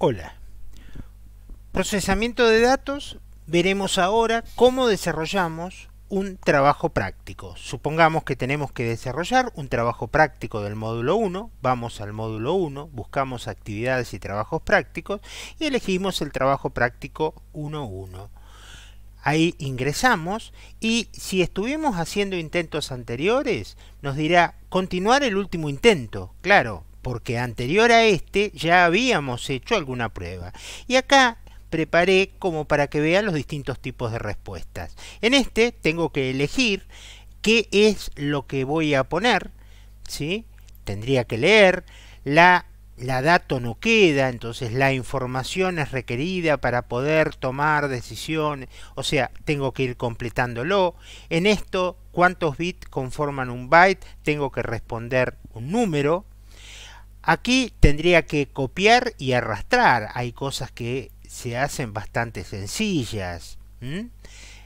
Hola. Procesamiento de datos. Veremos ahora cómo desarrollamos un trabajo práctico. Supongamos que tenemos que desarrollar un trabajo práctico del módulo 1. Vamos al módulo 1, buscamos actividades y trabajos prácticos y elegimos el trabajo práctico 1.1. Ahí ingresamos y si estuvimos haciendo intentos anteriores nos dirá continuar el último intento. Claro, porque anterior a este ya habíamos hecho alguna prueba. Y acá preparé como para que vean los distintos tipos de respuestas. En este tengo que elegir qué es lo que voy a poner, ¿sí? Tendría que leer, la, la dato no queda, entonces la información es requerida para poder tomar decisiones, o sea, tengo que ir completándolo. En esto, cuántos bits conforman un byte, tengo que responder un número, Aquí tendría que copiar y arrastrar. Hay cosas que se hacen bastante sencillas.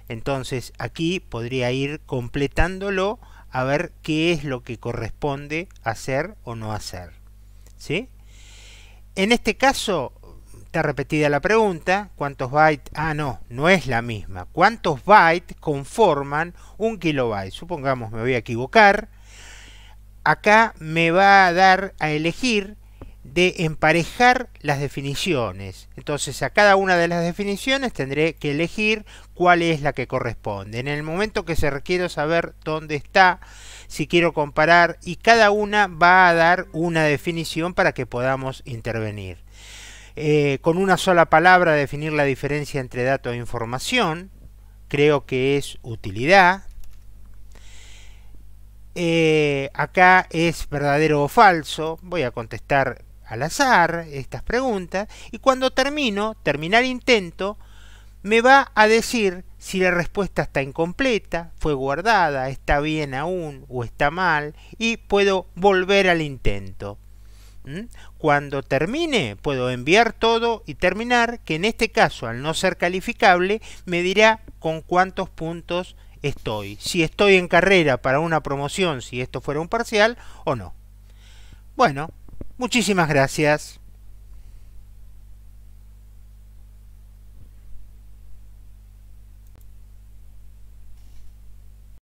Entonces aquí podría ir completándolo a ver qué es lo que corresponde hacer o no hacer. ¿Sí? En este caso, está repetida la pregunta, ¿cuántos bytes? Ah, no, no es la misma. ¿Cuántos bytes conforman un kilobyte? Supongamos me voy a equivocar acá me va a dar a elegir de emparejar las definiciones. Entonces a cada una de las definiciones tendré que elegir cuál es la que corresponde. En el momento que se requiere saber dónde está, si quiero comparar, y cada una va a dar una definición para que podamos intervenir. Eh, con una sola palabra definir la diferencia entre dato e información, creo que es utilidad. Eh, acá es verdadero o falso. Voy a contestar al azar estas preguntas. Y cuando termino, terminar intento, me va a decir si la respuesta está incompleta, fue guardada, está bien aún o está mal. Y puedo volver al intento. ¿Mm? Cuando termine, puedo enviar todo y terminar, que en este caso, al no ser calificable, me dirá con cuántos puntos estoy, si estoy en carrera para una promoción, si esto fuera un parcial o no. Bueno, muchísimas gracias.